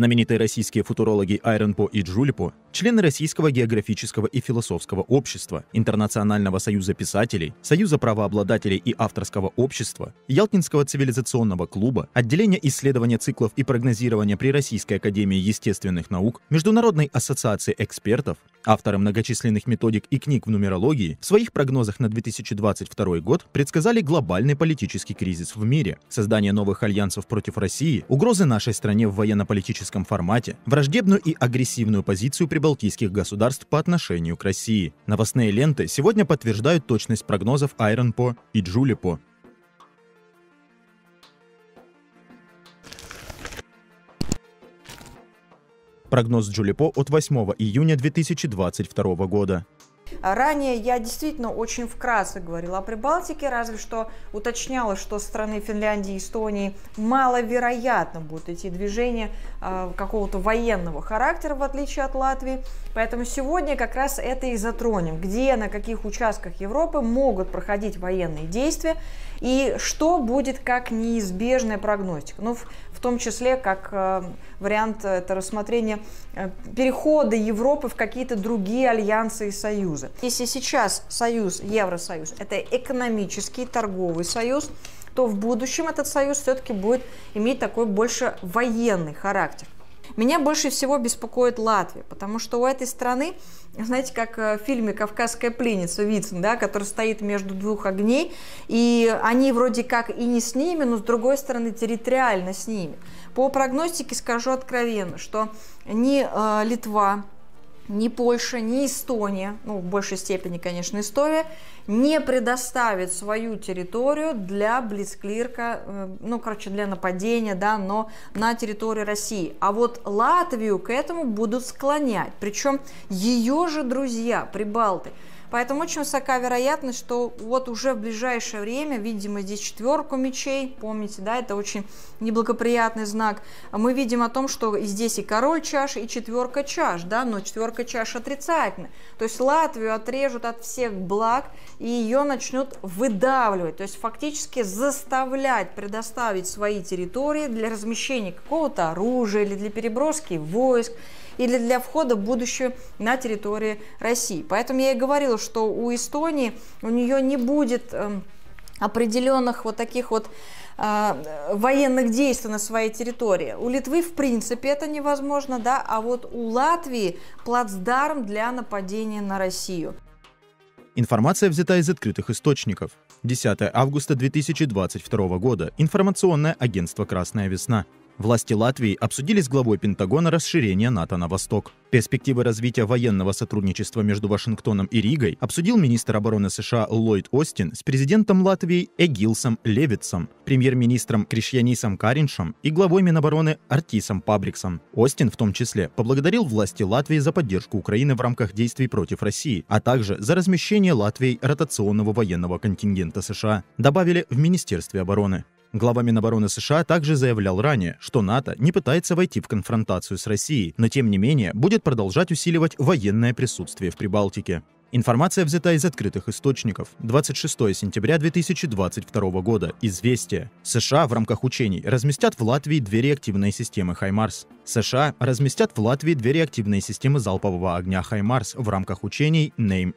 Знаменитые российские футурологи Айренпо и Джулипо – члены Российского географического и философского общества, Интернационального союза писателей, Союза правообладателей и авторского общества, Ялтинского цивилизационного клуба, Отделения исследования циклов и прогнозирования при Российской академии естественных наук, Международной ассоциации экспертов, авторы многочисленных методик и книг в нумерологии, в своих прогнозах на 2022 год предсказали глобальный политический кризис в мире, создание новых альянсов против России, угрозы нашей стране в военно-политическом политическом формате враждебную и агрессивную позицию прибалтийских государств по отношению к России. Новостные ленты сегодня подтверждают точность прогнозов Айронпо и Джулипо. Прогноз Джулипо от 8 июня 2022 года. Ранее я действительно очень вкратце говорила о Прибалтике, разве что уточняла, что страны Финляндии и Эстонии маловероятно будут идти движения а, какого-то военного характера, в отличие от Латвии. Поэтому сегодня как раз это и затронем, где, на каких участках Европы могут проходить военные действия и что будет как неизбежная прогностика. Ну, в, том числе как э, вариант э, это рассмотрение э, перехода Европы в какие-то другие альянсы и союзы. Если сейчас союз, Евросоюз, это экономический торговый союз, то в будущем этот союз все-таки будет иметь такой больше военный характер. Меня больше всего беспокоит Латвия, потому что у этой страны, знаете, как э, в фильме «Кавказская пленница» Вицин, да, который стоит между двух огней, и они вроде как и не с ними, но с другой стороны территориально с ними. По прогностике скажу откровенно, что ни э, Литва, ни Польша, ни Эстония, ну, в большей степени, конечно, Эстония, не предоставит свою территорию для блицклирка, э, ну, короче, для нападения, да, но на территории России. А вот Латвию к этому будут склонять, причем ее же друзья, прибалты. Поэтому очень высока вероятность, что вот уже в ближайшее время, видимо, здесь четверку мечей, помните, да, это очень неблагоприятный знак. Мы видим о том, что здесь и король чаш, и четверка чаш, да, но четверка чаш отрицательна. То есть Латвию отрежут от всех благ, и ее начнут выдавливать, то есть фактически заставлять предоставить свои территории для размещения какого-то оружия или для переброски войск, или для входа в будущую на территории России. Поэтому я и говорила, что у Эстонии, у нее не будет эм, определенных вот таких вот э, военных действий на своей территории. У Литвы, в принципе, это невозможно, да, а вот у Латвии плацдарм для нападения на Россию. Информация взята из открытых источников. 10 августа 2022 года. Информационное агентство «Красная весна». Власти Латвии обсудили с главой Пентагона расширение НАТО на восток. Перспективы развития военного сотрудничества между Вашингтоном и Ригой обсудил министр обороны США Ллойд Остин с президентом Латвии Эгилсом Левитсом, премьер-министром Кришьянисом Кариншем и главой Минобороны Артисом Пабриксом. Остин в том числе поблагодарил власти Латвии за поддержку Украины в рамках действий против России, а также за размещение Латвии ротационного военного контингента США, добавили в Министерстве обороны. Глава Минобороны США также заявлял ранее, что НАТО не пытается войти в конфронтацию с Россией, но тем не менее будет продолжать усиливать военное присутствие в Прибалтике. Информация взята из открытых источников. 26 сентября 2022 года. Известия. США в рамках учений разместят в Латвии две реактивные системы «Хаймарс». США разместят в Латвии две реактивные системы залпового огня «Хаймарс» в рамках учений name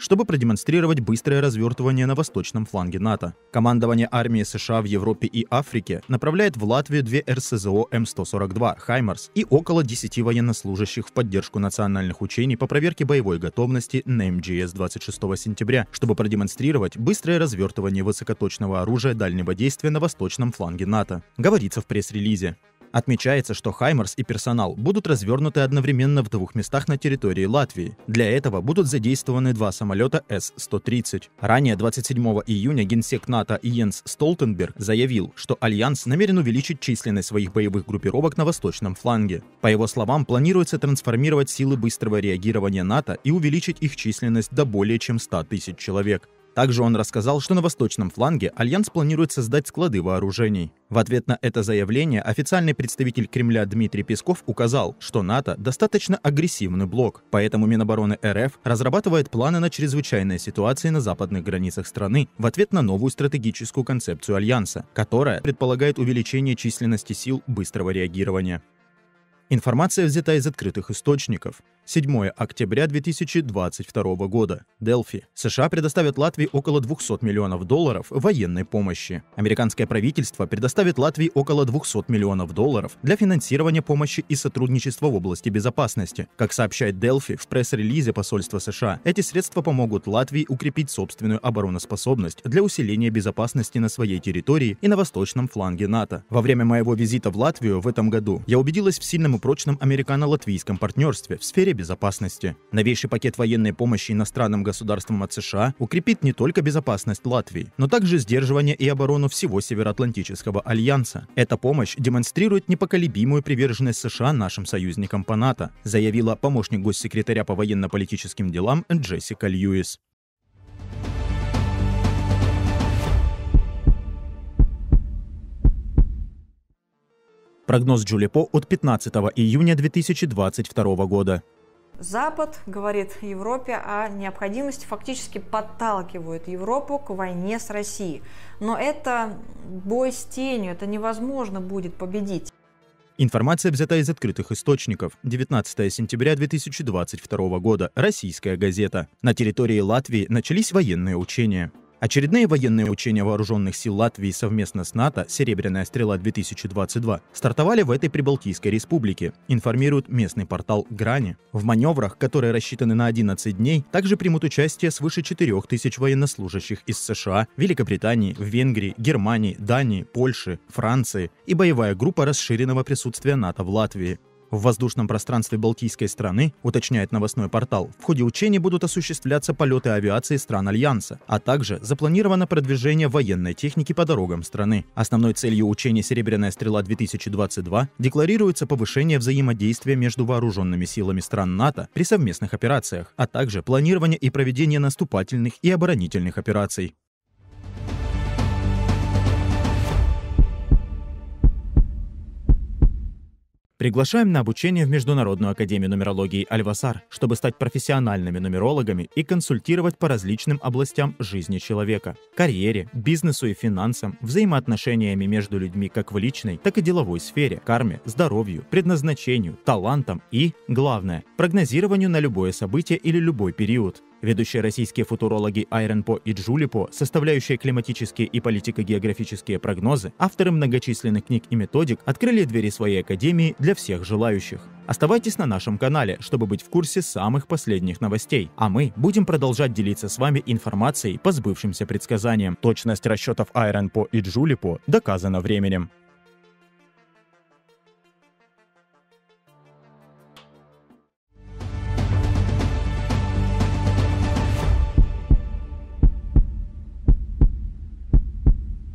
чтобы продемонстрировать быстрое развертывание на восточном фланге НАТО. Командование армии США в Европе и Африке направляет в Латвию две РСЗО М142 «Хаймарс» и около 10 военнослужащих в поддержку национальных учений по проверке боевой готовности на МГС 26 сентября, чтобы продемонстрировать быстрое развертывание высокоточного оружия дальнего действия на восточном фланге НАТО, говорится в пресс-релизе. Отмечается, что Хаймерс и персонал будут развернуты одновременно в двух местах на территории Латвии. Для этого будут задействованы два самолета С-130. Ранее 27 июня генсек НАТО Йенс Столтенберг заявил, что Альянс намерен увеличить численность своих боевых группировок на восточном фланге. По его словам, планируется трансформировать силы быстрого реагирования НАТО и увеличить их численность до более чем 100 тысяч человек. Также он рассказал, что на восточном фланге Альянс планирует создать склады вооружений. В ответ на это заявление официальный представитель Кремля Дмитрий Песков указал, что НАТО достаточно агрессивный блок, поэтому Минобороны РФ разрабатывает планы на чрезвычайные ситуации на западных границах страны в ответ на новую стратегическую концепцию Альянса, которая предполагает увеличение численности сил быстрого реагирования. Информация взята из открытых источников. 7 октября 2022 года. Дельфи. США предоставят Латвии около 200 миллионов долларов военной помощи. Американское правительство предоставит Латвии около 200 миллионов долларов для финансирования помощи и сотрудничества в области безопасности. Как сообщает Дельфи в пресс-релизе посольства США, эти средства помогут Латвии укрепить собственную обороноспособность для усиления безопасности на своей территории и на восточном фланге НАТО. Во время моего визита в Латвию в этом году я убедилась в сильном прочном американо-латвийском партнерстве в сфере безопасности. Новейший пакет военной помощи иностранным государствам от США укрепит не только безопасность Латвии, но также сдерживание и оборону всего Североатлантического альянса. Эта помощь демонстрирует непоколебимую приверженность США нашим союзникам по НАТО, заявила помощник госсекретаря по военно-политическим делам Джессика Льюис. Прогноз Джулипо от 15 июня 2022 года. Запад говорит Европе о необходимости, фактически подталкивает Европу к войне с Россией. Но это бой с тенью, это невозможно будет победить. Информация взята из открытых источников. 19 сентября 2022 года. Российская газета. На территории Латвии начались военные учения. Очередные военные учения вооруженных сил Латвии совместно с НАТО «Серебряная стрела-2022» стартовали в этой Прибалтийской республике, информирует местный портал «Грани». В маневрах, которые рассчитаны на 11 дней, также примут участие свыше 4 тысяч военнослужащих из США, Великобритании, Венгрии, Германии, Дании, Польши, Франции и боевая группа расширенного присутствия НАТО в Латвии. В воздушном пространстве Балтийской страны, уточняет новостной портал, в ходе учений будут осуществляться полеты авиации стран Альянса, а также запланировано продвижение военной техники по дорогам страны. Основной целью учений «Серебряная стрела-2022» декларируется повышение взаимодействия между вооруженными силами стран НАТО при совместных операциях, а также планирование и проведение наступательных и оборонительных операций. Приглашаем на обучение в Международную академию нумерологии «Альвасар», чтобы стать профессиональными нумерологами и консультировать по различным областям жизни человека – карьере, бизнесу и финансам, взаимоотношениями между людьми как в личной, так и деловой сфере, карме, здоровью, предназначению, талантам и, главное, прогнозированию на любое событие или любой период. Ведущие российские футурологи Айренпо и Джулипо, составляющие климатические и политико-географические прогнозы, авторы многочисленных книг и методик открыли двери своей академии для всех желающих. Оставайтесь на нашем канале, чтобы быть в курсе самых последних новостей, а мы будем продолжать делиться с вами информацией по сбывшимся предсказаниям. Точность расчетов Айренпо и Джулипо доказана временем.